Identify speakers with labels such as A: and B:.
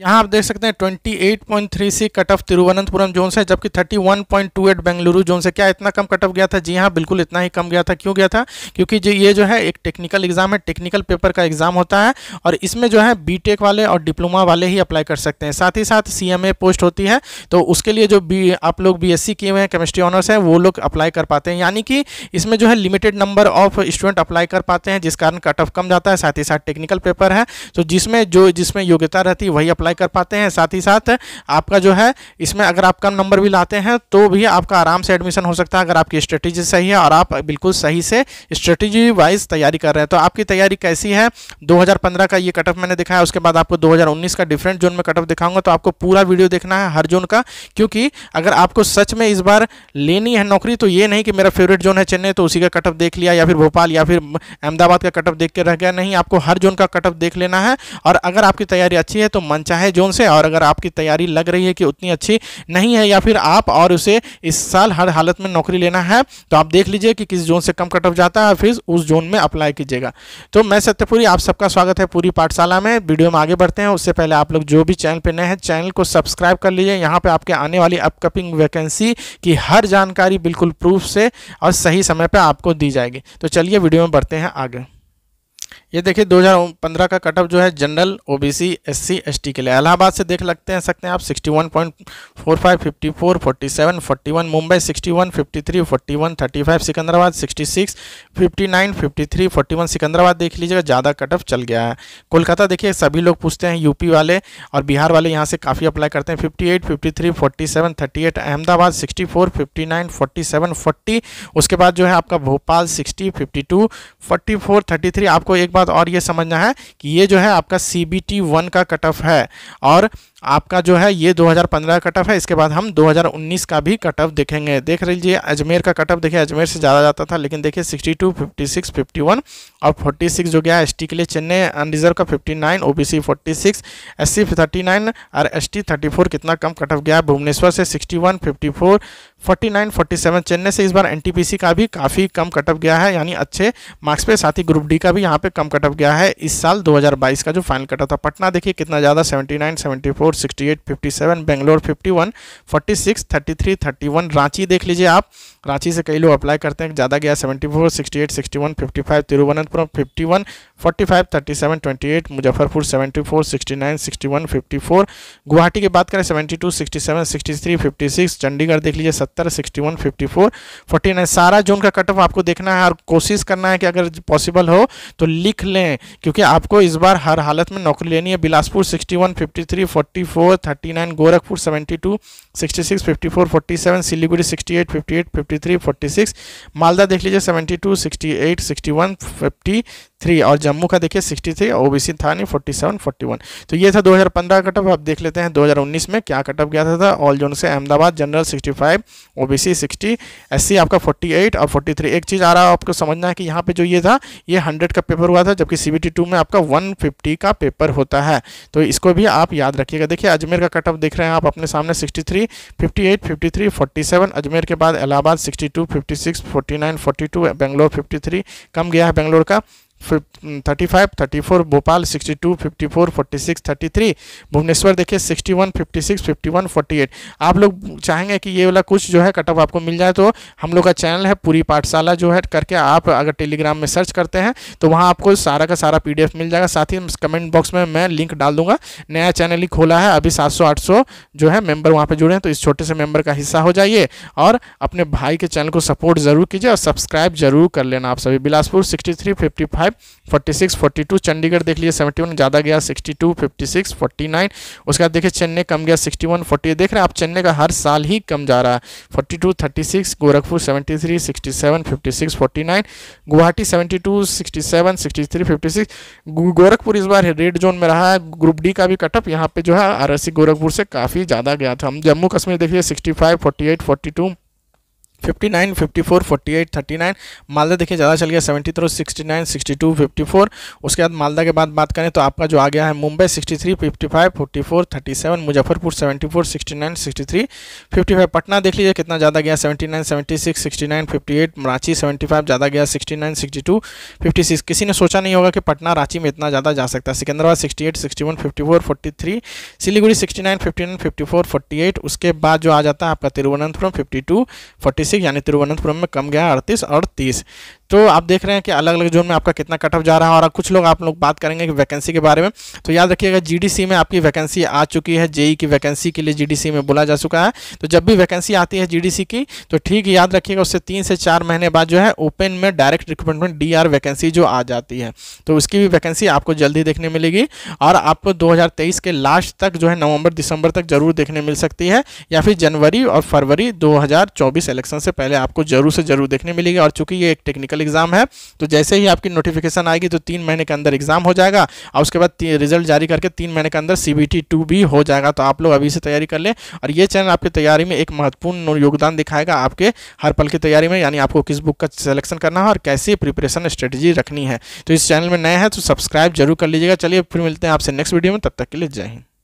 A: यहाँ आप देख सकते हैं 28.36 कट ऑफ तिरुवनंतपुरम जोन से जबकि 31.28 बेंगलुरु जोन से क्या इतना कम कट ऑफ गया था जी हाँ बिल्कुल इतना ही कम गया था क्यों गया था क्योंकि जो ये जो है एक टेक्निकल एग्जाम है टेक्निकल पेपर का एग्जाम होता है और इसमें जो है बीटेक वाले और डिप्लोमा वाले ही अप्लाई कर सकते हैं साथ ही साथ सी पोस्ट होती है तो उसके लिए जो बी आप लोग बी किए हुए हैं केमिस्ट्री ऑनर्स हैं वो लोग अप्लाई कर पाते हैं यानी कि इसमें जो है limited number of student apply कर पाते हैं जिस कारण कट ऑफ कम जाता है साथ ही साथ टेक्निकल पेपर है तो जिसमें जो जिसमें योग्यता रहती है वही अप्लाई कर पाते हैं साथ ही साथ आपका जो है इसमें अगर आप कम नंबर भी लाते हैं तो भी आपका आराम से एडमिशन हो सकता है अगर आपकी स्ट्रेटेजी सही है और आप बिल्कुल सही से स्ट्रेटेजी वाइज तैयारी कर रहे हैं तो आपकी तैयारी कैसी है 2015 का ये कट ऑफ मैंने दिखाया उसके बाद आपको 2019 का डिफरेंट जोन में कट ऑफ दिखाऊंगा तो आपको पूरा वीडियो देखना है हर जोन का क्योंकि अगर आपको सच में इस बार लेनी है नौकरी तो ये नहीं कि मेरा फेवरेट जोन है चेन्नई तो उसी का कट ऑफ देख लिया या फिर भोपाल या फिर अहमदाबाद का कट ऑफ देख के रह गया नहीं आपको हर जोन का कट ऑफ देख लेना है और अगर आपकी तैयारी अच्छी है तो मन है जोन से और अगर आपकी तैयारी लग रही है कि उतनी अच्छी नहीं है या फिर आप और उसे इस साल हर हालत में नौकरी लेना है तो आप देख लीजिए कि किस जोन से कम कट ऑफ जाता है फिर उस जोन में अप्लाई कीजिएगा तो मैं सत्यपुरी आप सबका स्वागत है पूरी पाठशाला में वीडियो में आगे बढ़ते हैं उससे पहले आप लोग जो भी चैनल पर नए हैं चैनल को सब्सक्राइब कर लीजिए यहाँ पर आपके आने वाली अपकमिंग वैकेंसी की हर जानकारी बिल्कुल प्रूफ से और सही समय पर आपको दी जाएगी तो चलिए वीडियो में बढ़ते हैं आगे ये देखिए 2015 का कटअप जो है जनरल ओबीसी एससी एसटी के लिए इलाहाबाद से देख लगते हैं सकते हैं आप 61.45 54 47 वन मुंबई 61 53 41 35 सिकंदराबाद 66 59 53 41 सिकंदराबाद देख लीजिएगा ज़्यादा कटअप चल गया है कोलकाता देखिए सभी लोग पूछते हैं यूपी वाले और बिहार वाले यहाँ से काफ़ी अप्लाई करते हैं fifty eight fifty 38 Ahmedabad sixty four fifty 40 उसके बाद जो है आपका Bhopal sixty fifty two forty आपको एक बात और ये समझना है कि ये जो है आपका सी बी टी वन का कट ऑफ है और आपका जो है ये 2015 हज़ार कट ऑफ है इसके बाद हम 2019 का भी कट ऑफ देखेंगे देख लीजिए अजमेर का कट ऑफ देखिए अजमेर से ज़्यादा जाता था लेकिन देखिए 62, 56, 51 और 46 जो गया एस के लिए चेन्नई अनरिजर्व का 59, ओबीसी 46, एससी 39 और एसटी 34 कितना कम कट ऑफ गया भुवनेश्वर से 61, 54, 49, 47 चेन्नई से इस बार एनटीपीसी का भी काफ़ी कम कटअप गया है यानी अच्छे मार्क्स पे साथ ही ग्रुप डी का भी यहाँ पे कम कटअप गया है इस साल 2022 का जो फाइनल कटअप था पटना देखिए कितना ज़्यादा 79, 74, 68, 57, बेंगलोर 51, 46, 33, 31, रांची देख लीजिए आप रांची से कई लोग अप्लाई करते हैं ज़्यादा गया 74, 68, 61, 55, तिरुवनंतपुरम 51, 45, 37, 28, मुजफ्फरपुर 74, 69, 61, 54, गुवाहाटी की बात करें 72, 67, 63, 56, चंडीगढ़ देख लीजिए सत्तर sixty one fifty four forty nine सारा जोन का कट ऑफ आपको देखना है और कोशिश करना है कि अगर पॉसिबल हो तो लिख लें क्योंकि आपको इस बार हर हालत में नौकरी लेनी है Bilaspur sixty one fifty three forty four thirty nine Gorakhpur seventy two sixty six fifty four forty seven Siliguri sixty eight fifty eight fifty three forty six Malda देख लीजिए seventy two sixty eight sixty one fifty three और जम्मू का देखिए sixty three O B C थानी forty seven forty one तो ये था दो हज़ार पंद्रह कटअप आप देख लेते हैं दो हज़ार उन्नीस में क्या कटअप गया था, था ऑल जोन से Ahmedabad general sixty five OBC 60 SC आपका 48 और 43 एक चीज़ आ रहा है आपको समझना है कि यहाँ पे जो ये था ये 100 का पेपर हुआ था जबकि सीबीटी 2 में आपका 150 का पेपर होता है तो इसको भी आप याद रखिएगा देखिए अजमेर का कटअप देख रहे हैं आप अपने सामने 63 58 53 47 अजमेर के बाद इलाहाबाद 62 56 49 42 बेंगलोर 53 कम गया है बेंगलोर का thirty five thirty four Bhopal sixty two fifty four forty six thirty three Bhubaneswar देखिए sixty one fifty six fifty one forty eight आप लोग चाहेंगे कि ये वाला कुछ जो है कटअप आपको मिल जाए तो हम लोग का चैनल है पूरी पाठशाला जो है करके आप अगर टेलीग्राम में सर्च करते हैं तो वहाँ आपको सारा का सारा पी मिल जाएगा साथ ही कमेंट बॉक्स में मैं लिंक डाल दूंगा नया चैनल ही खोला है अभी सात सौ जो है मेम्बर वहाँ पर जुड़े हैं तो इस छोटे से मेम्बर का हिस्सा हो जाइए और अपने भाई के चैनल को सपोर्ट ज़रूर कीजिए और सब्सक्राइब जरूर कर लेना आप सभी Bilaspur sixty three fifty five five forty six forty two Chandigarh देख लीजिए सेवेंटी वन ज़्यादा गया sixty two fifty six forty nine उसके बाद देखिए चेन्नई कम गया सिक्सटी वन फोर्टी देख रहे हैं आप चेन्नई का हर साल ही कम जा रहा है forty two thirty six Gorakhpur seventy three sixty seven fifty six forty nine Guwahati seventy two sixty seven sixty three fifty six Gorakhpur इस बार रेड जोन में रहा है ग्रुप डी का भी कटअप यहाँ पे जो है आर गोरखपुर से काफ़ी ज़्यादा गया था हम जम्मू कश्मीर देखिए sixty five forty eight forty two fifty nine fifty four forty eight thirty nine Malda देखिए ज़्यादा चल गया seventy three sixty nine sixty two fifty four उसके बाद मालदा के बाद बात करें तो आपका जो आ गया है Mumbai sixty three fifty five forty four thirty seven Muzaffarpur seventy four sixty nine sixty three fifty five Patna देख लीजिए कितना ज़्यादा गया seventy nine seventy six sixty nine fifty eight Ranchi seventy five ज़्यादा गया sixty nine sixty two fifty six किसी ने सोचा नहीं होगा कि पटना रांची में इतना ज़्यादा जा सकता है Secunderabad sixty eight sixty one fifty four forty three Siliguri sixty nine fifty nine fifty four forty eight उसके बाद जो आ जाता है आपका Thiruvananthapuram fifty two forty basic यानी तिरुवनंतपुरम में कम गया अड़तीस और तीस तो आप देख रहे हैं कि अलग अलग जोन में आपका कितना कटअप जा रहा है और कुछ लोग आप लोग बात करेंगे कि वैकेंसी के बारे में तो याद रखिएगा जीडीसी में आपकी वैकेंसी आ चुकी है जेई e की वैकेंसी के लिए जीडीसी में बोला जा चुका है तो जब भी वैकेंसी आती है जीडीसी की तो ठीक याद रखिएगा उससे तीन से चार महीने बाद जो है ओपन में डायरेक्ट रिक्रूटमेंट डी वैकेंसी जो आ जाती है तो उसकी भी वैकेंसी आपको जल्दी देखने मिलेगी और आपको दो के लास्ट तक जो है नवंबर दिसंबर तक जरूर देखने मिल सकती है या फिर जनवरी और फरवरी दो इलेक्शन से पहले आपको जरूर से जरूर देखने मिलेगी और चूंकि ये एक टेक्निकल प्रैक्टिकल एग्जाम है तो जैसे ही आपकी नोटिफिकेशन आएगी तो तीन महीने के अंदर एग्जाम हो जाएगा और उसके बाद रिजल्ट जारी करके तीन महीने के अंदर सी भी हो जाएगा तो आप लोग अभी से तैयारी कर लें और ये चैनल आपकी तैयारी में एक महत्वपूर्ण योगदान दिखाएगा आपके हर पल की तैयारी में यानी आपको किस बुक का सिलेक्शन करना है और कैसी प्रिपरेशन स्ट्रेटजी रखनी है तो इस चैनल में नए हैं तो सब्सक्राइब जरूर कर लीजिएगा चलिए फिर मिलते हैं आपसे नेक्स्ट वीडियो में तब तक के लिए जय हिंद